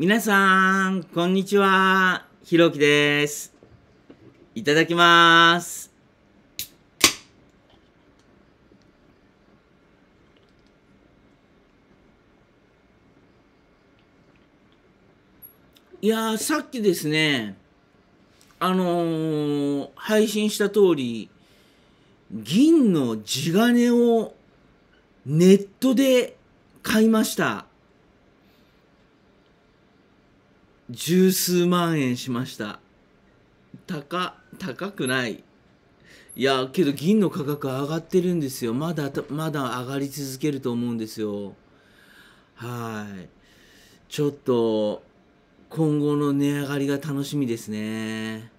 皆さん、こんにちは。ひろきです。いただきます。いやさっきですね、あのー、配信した通り、銀の地金をネットで買いました。十数万円しました高高くないいやけど銀の価格上がってるんですよまだまだ上がり続けると思うんですよはいちょっと今後の値上がりが楽しみですね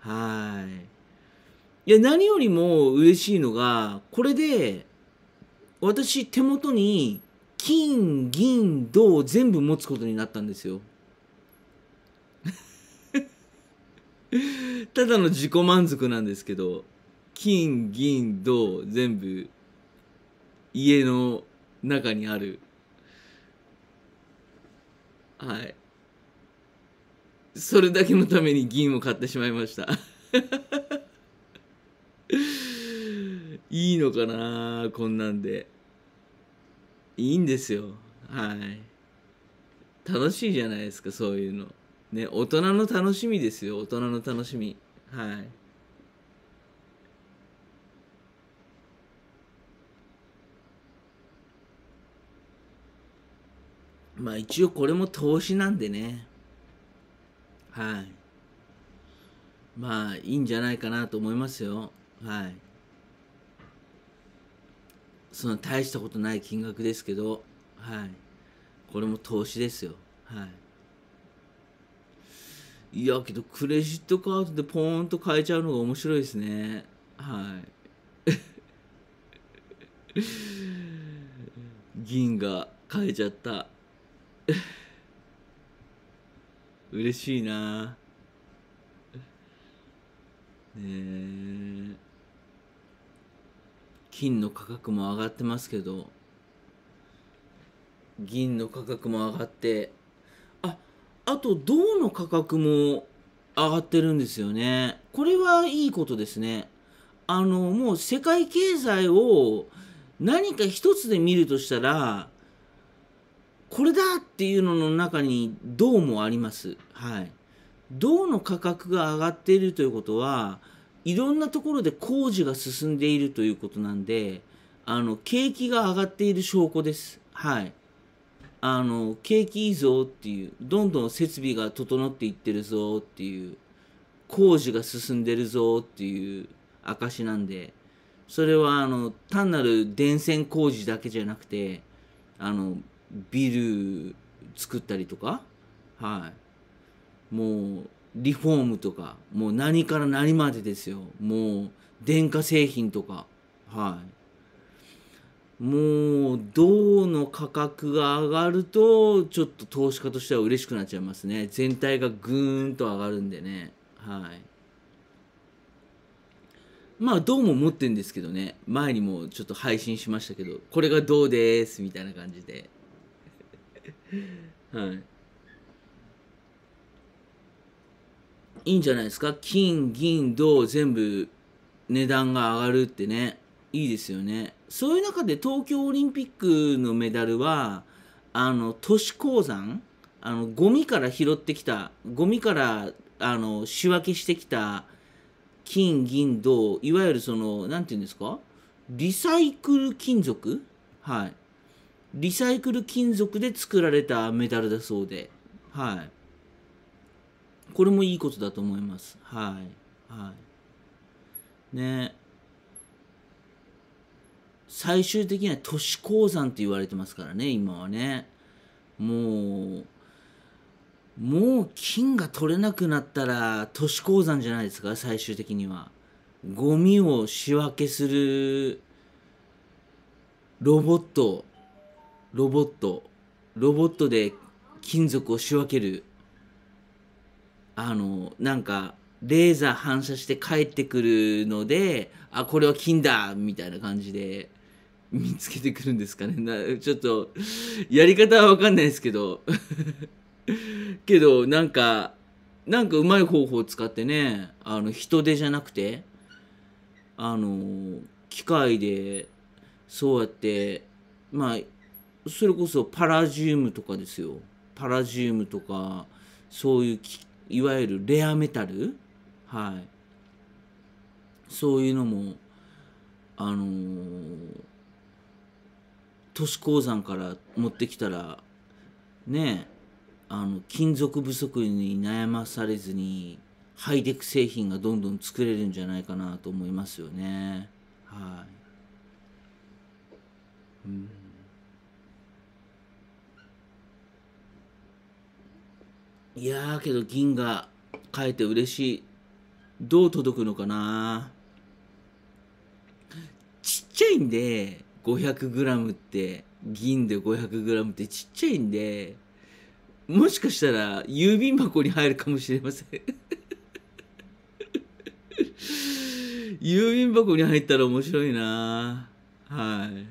はいいや何よりも嬉しいのがこれで私手元に金銀銅全部持つことになったんですよただの自己満足なんですけど、金、銀、銅、全部、家の中にある。はい。それだけのために銀を買ってしまいました。いいのかなこんなんで。いいんですよ。はい。楽しいじゃないですか、そういうの。ね、大人の楽しみですよ、大人の楽しみ。はい。まあ一応これも投資なんでね。はい。まあいいんじゃないかなと思いますよ。はい。その大したことない金額ですけど、はい。これも投資ですよ。はい。いやけどクレジットカードでポーンと買えちゃうのが面白いですねはい銀が買えちゃった嬉しいなね金の価格も上がってますけど銀の価格も上がってあと銅の価格も上がってるんですよね。これはいいことですね。あの、もう世界経済を何か一つで見るとしたら、これだっていうのの中に銅もあります。はい。銅の価格が上がっているということは、いろんなところで工事が進んでいるということなんで、あの、景気が上がっている証拠です。はい。あの景気いいぞっていうどんどん設備が整っていってるぞっていう工事が進んでるぞっていう証なんでそれはあの単なる電線工事だけじゃなくてあのビル作ったりとかはいもうリフォームとかもう何から何までですよもう電化製品とかはい。もう銅の価格が上がるとちょっと投資家としては嬉しくなっちゃいますね全体がぐーんと上がるんでねはいまあ銅も持ってるんですけどね前にもちょっと配信しましたけどこれが銅ですみたいな感じで はいいいんじゃないですか金銀銅全部値段が上がるってねいいですよね。そういう中で東京オリンピックのメダルはあの都市鉱山あのゴミから拾ってきたゴミからあの仕分けしてきた金銀銅いわゆるその何て言うんですかリサイクル金属はいリサイクル金属で作られたメダルだそうではいこれもいいことだと思いますはいはいね最終的には都市鉱山って言われてますからね、今はね。もう、もう金が取れなくなったら都市鉱山じゃないですか、最終的には。ゴミを仕分けするロボット、ロボット、ロボットで金属を仕分ける。あの、なんか、レーザー反射して帰ってくるので、あ、これは金だみたいな感じで。見つけてくるんですかねなちょっとやり方は分かんないですけど けどなんかなんかうまい方法を使ってねあの人手じゃなくてあの機械でそうやってまあそれこそパラジウムとかですよパラジウムとかそういういわゆるレアメタルはいそういうのもあのー都市鉱山から持ってきたらねあの金属不足に悩まされずにハイテク製品がどんどん作れるんじゃないかなと思いますよね。はい、うんいやけど銀が買えて嬉しい。どう届くのかなちっちゃいんで、500g って銀で 500g ってちっちゃいんでもしかしたら郵便箱に入るかもしれません 郵便箱に入ったら面白いなはい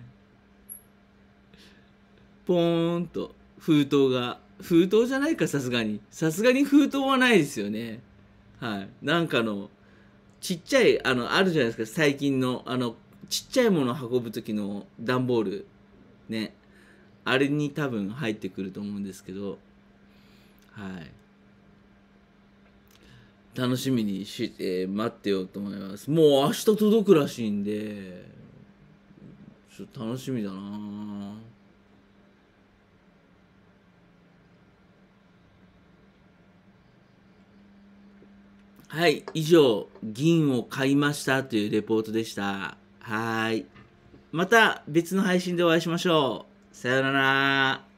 ポーンと封筒が封筒じゃないかさすがにさすがに封筒はないですよねはいなんかのちっちゃいあのあるじゃないですか最近のあのちっちゃいもの運ぶ時の段ボールねあれに多分入ってくると思うんですけどはい楽しみにして、え待ってようと思いますもう明日届くらしいんでちょっと楽しみだなはい以上銀を買いましたというレポートでしたはい。また別の配信でお会いしましょう。さようなら。